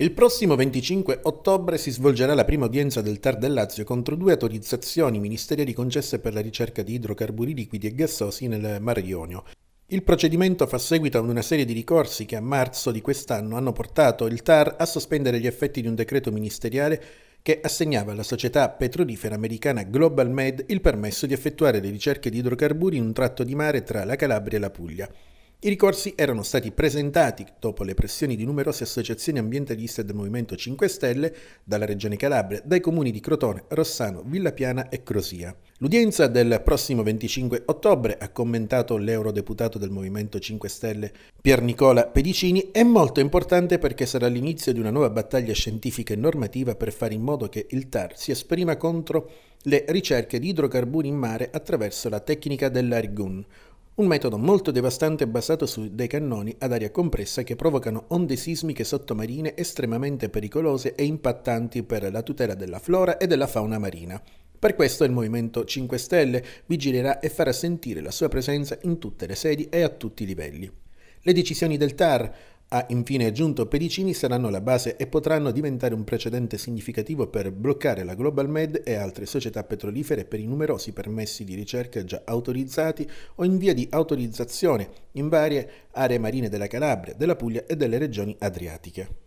Il prossimo 25 ottobre si svolgerà la prima udienza del TAR del Lazio contro due autorizzazioni ministeriali concesse per la ricerca di idrocarburi liquidi e gassosi nel Mar Ionio. Il procedimento fa seguito ad una serie di ricorsi che a marzo di quest'anno hanno portato il TAR a sospendere gli effetti di un decreto ministeriale che assegnava alla società petrolifera americana Global Med il permesso di effettuare le ricerche di idrocarburi in un tratto di mare tra la Calabria e la Puglia. I ricorsi erano stati presentati dopo le pressioni di numerose associazioni ambientaliste del Movimento 5 Stelle, dalla Regione Calabria, dai comuni di Crotone, Rossano, Villapiana e Crosia. L'udienza del prossimo 25 ottobre, ha commentato l'eurodeputato del Movimento 5 Stelle Pier Nicola Pedicini, è molto importante perché sarà l'inizio di una nuova battaglia scientifica e normativa per fare in modo che il TAR si esprima contro le ricerche di idrocarburi in mare attraverso la tecnica dell'Argun, un metodo molto devastante basato su dei cannoni ad aria compressa che provocano onde sismiche sottomarine estremamente pericolose e impattanti per la tutela della flora e della fauna marina. Per questo il Movimento 5 Stelle vigilerà e farà sentire la sua presenza in tutte le sedi e a tutti i livelli. Le decisioni del TAR ha infine aggiunto Pedicini saranno la base e potranno diventare un precedente significativo per bloccare la Global Med e altre società petrolifere per i numerosi permessi di ricerca già autorizzati o in via di autorizzazione in varie aree marine della Calabria, della Puglia e delle regioni adriatiche.